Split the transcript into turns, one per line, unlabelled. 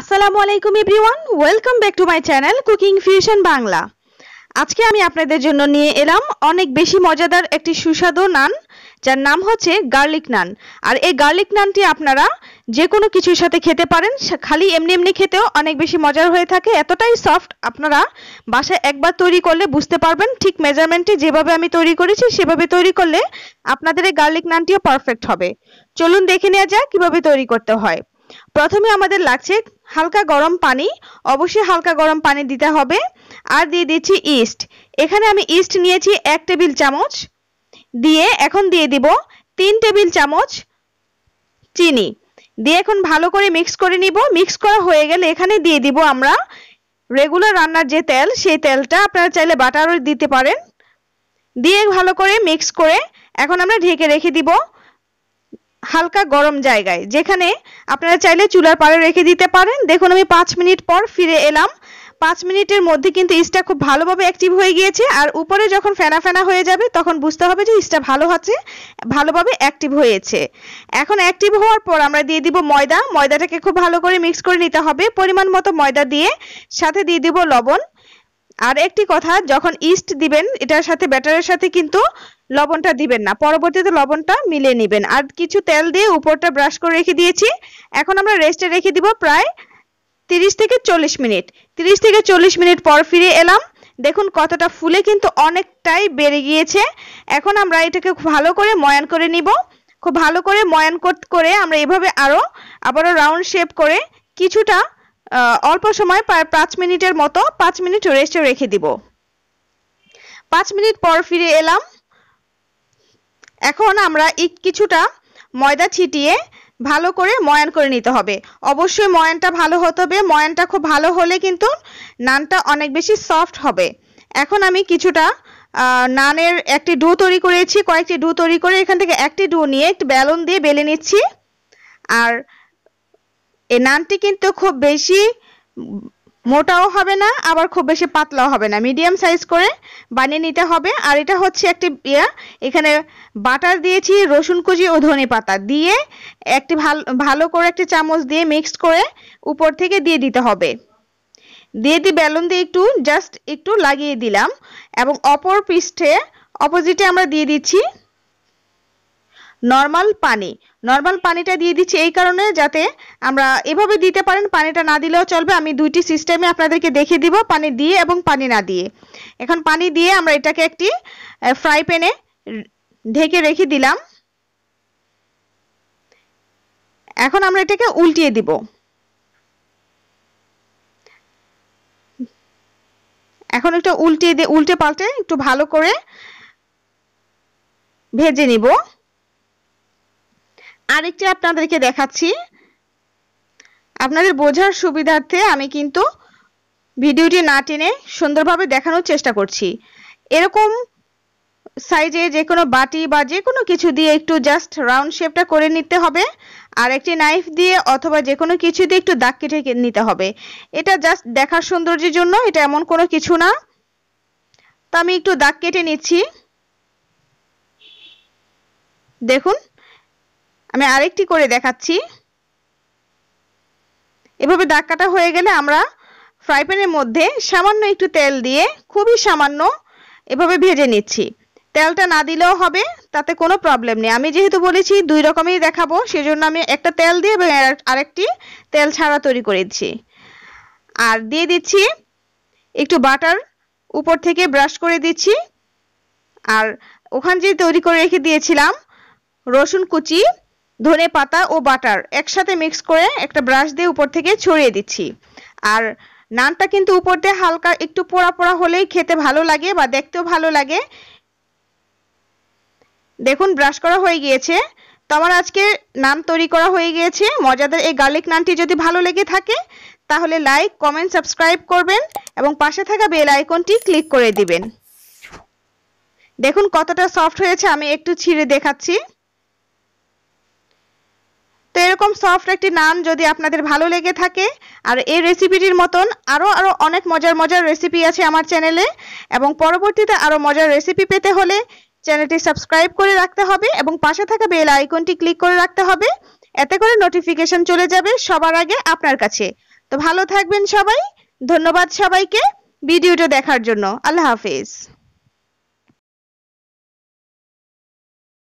আসসালামু আলাইকুম everyone welcome back to my channel cooking fusion Bangla আজকে আমি আপনাদের জন্য নিয়ে এলাম অনেক বেশি মজাদার একটি সুস্বাদু নান যার নাম হচ্ছে গার্লিক নান আর এই গার্লিক নানটি আপনারা যে কোনো কিছুর সাথে খেতে পারেন খালি এমনি এমনি খেতেও অনেক বেশি মজার হয়ে থাকে এতটাই সফট আপনারা বাসায় একবার তৈরি করলে বুঝতে পারবেন ঠিক মেজারমেন্টে যেভাবে আমি তৈরি করেছি সেভাবে তৈরি করলে আপনাদের এই গার্লিক নানটিও পারফেক্ট হবে চলুন দেখে নেওয়া যাক কিভাবে তৈরি করতে হয় প্রথমে আমাদের লাগছে হালকা গরম পানি অবশ্যই হালকা গরম পানি দিতে হবে আর দিয়ে দিচ্ছি ইস্ট এখানে আমি ইস্ট নিয়েছি এক টেবিল চামচ দিয়ে এখন দিয়ে দিব তিন টেবিল চামচ চিনি দিয়ে এখন ভালো করে মিক্স করে নিব মিক্স করা হয়ে গেলে এখানে দিয়ে দিব আমরা রেগুলার রান্নার যে তেল সেই তেলটা আপনারা চাইলে বাটারও দিতে পারেন দিয়ে ভালো করে মিক্স করে এখন আমরা ঢেকে রেখে দিব হালকা গরম জায়গায় যেখানে আপনারা চাইলে চুলার পাড়ে রেখে দিতে পারেন দেখুন আমি পাঁচ মিনিট পর ফিরে এলাম পাঁচ মিনিটের মধ্যে কিন্তু ইস্টটা খুব ভালোভাবে অ্যাক্টিভ হয়ে গিয়েছে আর উপরে যখন ফেনা ফেনা হয়ে যাবে তখন বুঝতে হবে যে ইস্টটা ভালো হচ্ছে ভালোভাবে অ্যাক্টিভ হয়েছে এখন অ্যাক্টিভ হওয়ার পর আমরা দিয়ে দিব ময়দা ময়দাটাকে খুব ভালো করে মিক্স করে নিতে হবে পরিমাণ মতো ময়দা দিয়ে সাথে দিয়ে দিব লবণ আর একটি কথা যখন ইস্ট দিবেন এটার সাথে ব্যাটারের সাথে কিন্তু লবণটা দিবেন না পরবর্তীতে লবণটা মিলে নেবেন আর কিছু তেল দিয়ে উপরটা ব্রাশ করে রেখে দিয়েছি এখন আমরা রেস্টে রেখে দিব প্রায় 30 থেকে চল্লিশ মিনিট 30 থেকে চল্লিশ মিনিট পর ফিরে এলাম দেখুন কতটা ফুলে কিন্তু অনেকটাই বেড়ে গিয়েছে এখন আমরা এটাকে ভালো করে ময়ান করে নিব খুব ভালো করে ময়ান করে আমরা এভাবে আরও আবারও রাউন্ড শেপ করে কিছুটা অল্প সময় প্রায় পাঁচ মিনিটের মতো পাঁচ মিনিট রেস্টে রেখে দিব পাঁচ মিনিট পর ফিরে এলাম এখন আমরা কিছুটা ময়দা ছিটিয়ে ভালো করে ময়ান করে নিতে হবে অবশ্যই ময়ানটা ভালো হতে হবে ময়ানটা খুব ভালো হলে কিন্তু নানটা অনেক বেশি সফট হবে এখন আমি কিছুটা নানের একটি ডু তৈরি করেছি কয়েকটি ডু তৈরি করে এখান থেকে একটি ডু নিয়ে একটি বেলুন দিয়ে বেলে নিচ্ছি আর এ নানটি কিন্তু খুব বেশি মোটাও হবে না আবার খুব বেশি পাতলাও হবে না মিডিয়াম সাইজ করে বানিয়ে নিতে হবে আর এটা হচ্ছে একটি ইয়া এখানে বাটার দিয়েছি রসুন কুচি ও ধনে পাতা দিয়ে একটি ভালো ভালো করে একটি চামচ দিয়ে মিক্সড করে উপর থেকে দিয়ে দিতে হবে দিয়ে দিয়ে বেলুন দিয়ে একটু জাস্ট একটু লাগিয়ে দিলাম এবং অপর পৃষ্ঠে অপোজিটে আমরা দিয়ে দিচ্ছি নর্মাল পানি নর্মাল পানিটা দিয়ে দিচ্ছি এই কারণে যাতে আমরা এভাবে দিতে পারেন পানিটা না দিলেও চলবে আমি দুইটি সিস্টেমে আপনাদেরকে দেখিয়ে দিব পানি দিয়ে এবং পানি না দিয়ে এখন পানি দিয়ে আমরা এটাকে একটি ফ্রাই প্যানে ঢেকে রেখে দিলাম এখন আমরা এটাকে উল্টিয়ে দিব এখন একটু উল্টিয়ে দিয়ে উল্টে পাল্টে একটু ভালো করে ভেজে নিব আরেকটা আপনাদেরকে দেখাচ্ছি আপনাদের বোঝার সুবিধার্থে আমি কিন্তু ভিডিওটি না টেনে সুন্দরভাবে দেখানোর চেষ্টা করছি এরকম সাইজে যে কোনো বাটি বা যে কোনো কিছু দিয়ে একটু জাস্ট রাউন্ড শেপটা করে নিতে হবে আর একটি নাইফ দিয়ে অথবা যে কোনো কিছু দিয়ে একটু দাগ কেটে নিতে হবে এটা জাস্ট দেখার সৌন্দর্যের জন্য এটা এমন কোনো কিছু না তো আমি একটু দাগ কেটে নিচ্ছি দেখুন আমি আরেকটি করে দেখাচ্ছি এভাবে দাগ কাটা হয়ে গেলে আমরা ফ্রাই প্যানের মধ্যে সামান্য একটু তেল দিয়ে খুবই সামান্য এভাবে ভেজে নিচ্ছি তেলটা না দিলেও হবে তাতে কোনো প্রবলেম নেই আমি যেহেতু বলেছি দুই রকমই দেখাবো সেজন্য আমি একটা তেল দিয়ে এবং আরেকটি তেল ছাড়া তৈরি করেছি আর দিয়ে দিচ্ছি একটু বাটার উপর থেকে ব্রাশ করে দিচ্ছি আর ওখান যে তৈরি করে রেখে দিয়েছিলাম রসুন কুচি ধনে পাতা ও বাটার একসাথে মিক্স করে একটা ব্রাশ দিয়ে উপর থেকে ছড়িয়ে দিচ্ছি আর নানটা কিন্তু উপর দিয়ে হালকা একটু পোড়া পোড়া হলেই খেতে ভালো লাগে বা দেখতেও ভালো লাগে দেখুন ব্রাশ করা হয়ে গিয়েছে তো আমার আজকে নান তৈরি করা হয়ে গিয়েছে মজাদার এই গার্লিক নানটি যদি ভালো লেগে থাকে তাহলে লাইক কমেন্ট সাবস্ক্রাইব করবেন এবং পাশে থাকা বেল আইকনটি ক্লিক করে দিবেন দেখুন কতটা সফট হয়েছে আমি একটু ছিঁড়ে দেখাচ্ছি এরকম সফট একটি নান যদি আপনাদের ভালো লেগে থাকে আর এই রেসিপিটির মতন আরও আরও অনেক মজার মজার রেসিপি আছে আমার চ্যানেলে এবং পরবর্তীতে আরও মজার রেসিপি পেতে হলে চ্যানেলটি সাবস্ক্রাইব করে রাখতে হবে এবং পাশে থাকা বেল আইকনটি ক্লিক করে রাখতে হবে এতে করে নোটিফিকেশন চলে যাবে সবার আগে আপনার কাছে তো ভালো থাকবেন সবাই ধন্যবাদ সবাইকে ভিডিওটা দেখার জন্য আল্লাহ হাফিজ